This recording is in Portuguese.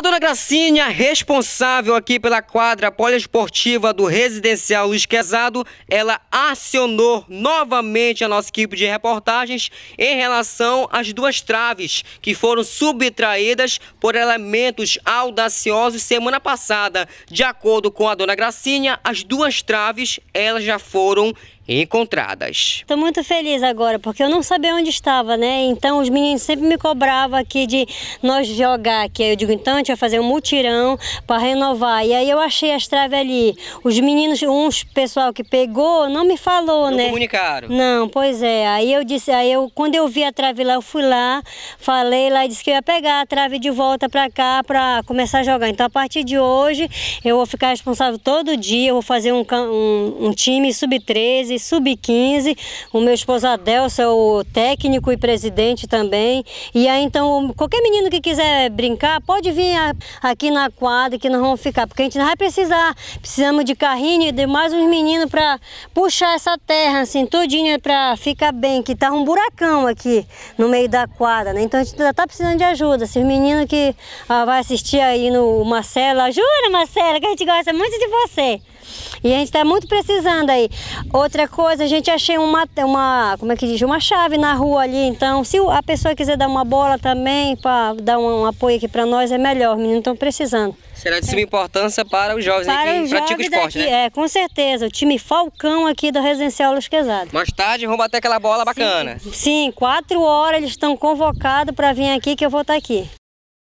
A dona Gracinha, responsável aqui pela quadra poliesportiva do Residencial Luiz Quezado, ela acionou novamente a nossa equipe de reportagens em relação às duas traves que foram subtraídas por elementos audaciosos semana passada. De acordo com a dona Gracinha, as duas traves elas já foram encontradas. Estou muito feliz agora, porque eu não sabia onde estava, né? Então os meninos sempre me cobravam aqui de nós jogar aqui. Aí eu digo, então a gente vai fazer um mutirão para renovar. E aí eu achei as traves ali. Os meninos, uns pessoal que pegou, não me falou, não né? comunicaram. Não, pois é. Aí eu disse, aí eu, quando eu vi a trave lá, eu fui lá, falei lá e disse que eu ia pegar a trave de volta para cá para começar a jogar. Então a partir de hoje eu vou ficar responsável todo dia, eu vou fazer um, um, um time sub-13, sub-15. O meu esposo Adelso é o técnico e presidente também. E aí, então, qualquer menino que quiser brincar, pode vir aqui na quadra que nós vamos ficar, porque a gente não vai precisar. Precisamos de carrinho e de mais uns meninos para puxar essa terra, assim, todinha para ficar bem, que tá um buracão aqui no meio da quadra, né? Então a gente ainda tá precisando de ajuda. Se os meninos que ah, vai assistir aí no Marcelo, ajuda, Marcelo, que a gente gosta muito de você. E a gente está muito precisando aí. Outra coisa, a gente achei uma, uma, como é que diz, uma chave na rua ali. Então, se a pessoa quiser dar uma bola também para dar um, um, apoio aqui para nós, é melhor. Meninos estão precisando. Será de suma importância para os jovens para que praticam esporte, daqui, né? É, com certeza. O time Falcão aqui do Residencial Los Quezado. Mais tarde vamos bater aquela bola sim, bacana. Sim, quatro horas eles estão convocados para vir aqui que eu vou estar tá aqui.